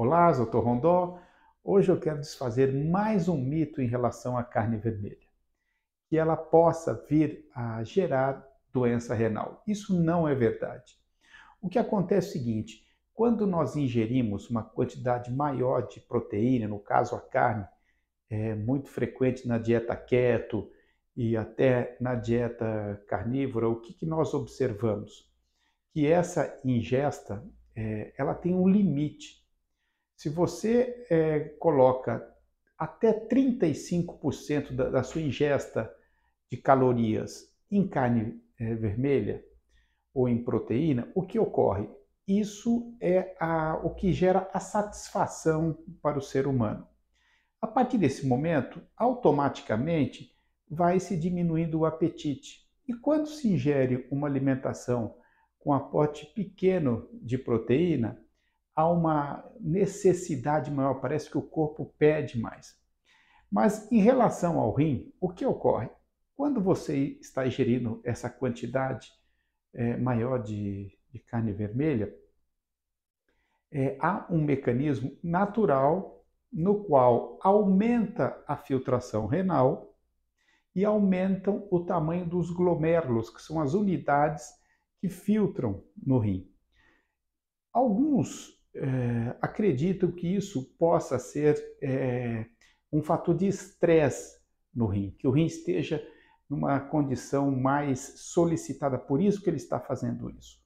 Olá, doutor Rondó. Hoje eu quero desfazer mais um mito em relação à carne vermelha, que ela possa vir a gerar doença renal. Isso não é verdade. O que acontece é o seguinte: quando nós ingerimos uma quantidade maior de proteína, no caso a carne, é muito frequente na dieta keto e até na dieta carnívora, o que, que nós observamos? Que essa ingesta é, ela tem um limite se você é, coloca até 35% da, da, sua ingesta de calorias em carne é, vermelha ou em proteína, o que ocorre? Isso é a, o que gera a satisfação para o ser humano. A partir desse momento, automaticamente vai se diminuindo o apetite. E quando se ingere uma alimentação com aporte pequeno de proteína, há uma necessidade maior, parece que o corpo pede mais. Mas em relação ao rim, o que ocorre? Quando você está ingerindo essa quantidade é, maior de, de, carne vermelha, é, há um mecanismo natural no qual aumenta a filtração renal e aumentam o tamanho dos glomérulos, que são as unidades que filtram no rim. Alguns é, que isso possa ser é, um fator de estresse no rim, que o rim esteja numa condição mais solicitada, por isso que ele está fazendo isso.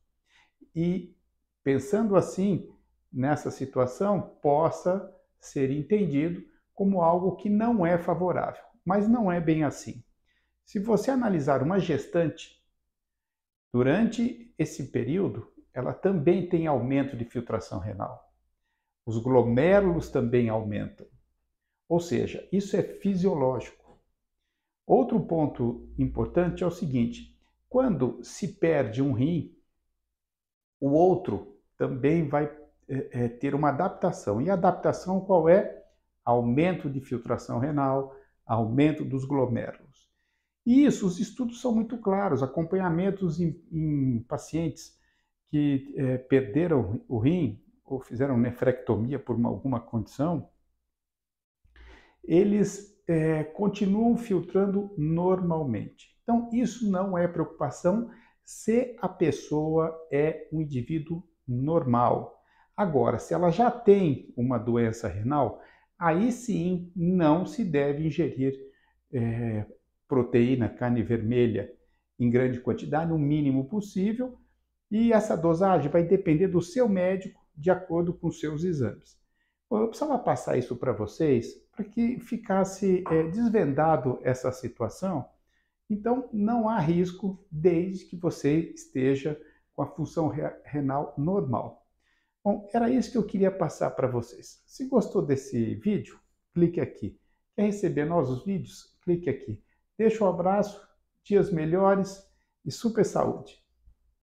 E pensando assim, nessa situação, possa ser entendido como algo que não é favorável, mas não é bem assim. Se você analisar uma gestante, durante esse período, ela também tem aumento de filtração renal. Os glomérulos também aumentam. Ou seja, isso é fisiológico. Outro ponto importante é o seguinte: quando se perde um rim, o outro também vai é, é ter uma adaptação. E a adaptação qual é? Aumento de filtração renal, aumento dos glomérulos. E isso, os estudos são muito claros, acompanhamentos em, em pacientes que é, perderam o rim ou fizeram nefrectomia por uma, alguma condição, eles é, continuam filtrando normalmente. Então, isso não é preocupação se a pessoa é um indivíduo normal. Agora, se ela já tem uma doença renal, aí sim não se deve ingerir é, proteína, carne vermelha em grande quantidade, no mínimo possível, e essa dosagem vai depender do seu médico, de acordo com seus exames. Eu precisava passar isso para vocês para que ficasse é, desvendado essa situação. Então, não há risco desde que você esteja com a função renal normal. Bom, era isso que eu queria passar para vocês. Se gostou desse vídeo, clique aqui. Quer receber novos vídeos? Clique aqui. Deixa um abraço, dias melhores e super saúde!